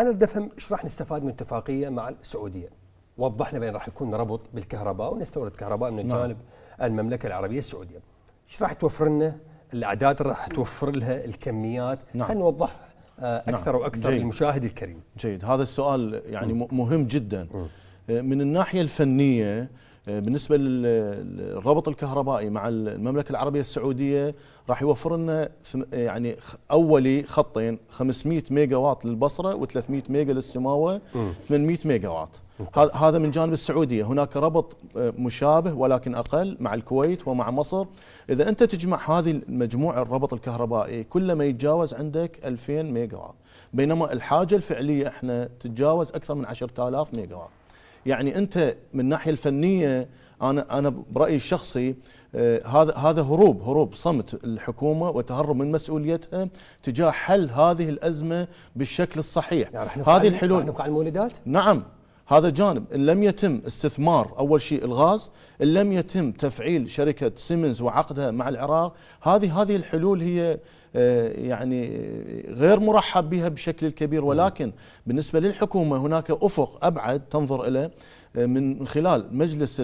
انا بدي افهم ايش راح نستفاد من اتفاقيه مع السعوديه وضحنا بين راح يكون ربط بالكهرباء ونستورد كهرباء من نعم. جانب المملكه العربيه السعوديه ايش راح توفر لنا الاعداد اللي راح توفر لها الكميات نعم. خلينا نوضح آه، نعم. اكثر نعم. واكثر جيد. للمشاهد الكريم جيد هذا السؤال يعني مهم جدا آه، من الناحيه الفنيه بالنسبه للربط الكهربائي مع المملكه العربيه السعوديه راح يوفر لنا يعني اولي خطين 500 ميجا واط للبصره و300 ميجا للسماوه 800 ميجا واط هذا من جانب السعوديه هناك ربط آه، مشابه ولكن اقل مع الكويت ومع مصر اذا انت تجمع هذه المجموعة الربط الكهربائي كل ما يتجاوز عندك 2000 ميجا واط بينما الحاجه الفعليه احنا تتجاوز اكثر من 10000 ميجا واط يعني انت من الناحيه الفنيه انا انا برايي الشخصي آه، هذا هذا هروب هروب صمت الحكومه وتهرب من مسؤوليتها تجاه حل هذه الازمه بالشكل الصحيح يعني هذه الحلول نبقى على المولدات نعم هذا جانب إن لم يتم استثمار أول شيء الغاز إن لم يتم تفعيل شركة سيمنز وعقدها مع العراق هذه هذه الحلول هي آه، يعني غير مرحب بها بشكل كبير ولكن بالنسبة للحكومة هناك أفق أبعد تنظر إليه من خلال مجلس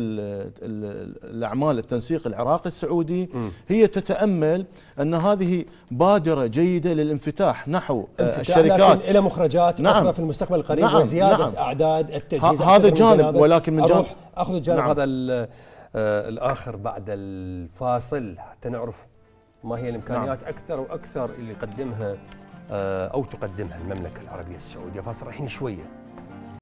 الاعمال التنسيق العراقي السعودي هي تتامل ان هذه بادره جيده للانفتاح نحو آه، الشركات الى مخرجات نعم اخرى في المستقبل القريب نعم وزياده نعم اعداد التجهيز هذا جانب ولكن من جانب اخذ الجانب نعم هذا آه، الاخر بعد الفاصل حتى نعرف ما هي الامكانيات نعم اكثر واكثر اللي يقدمها آه، او تقدمها المملكه العربيه السعوديه فاصل الحين شويه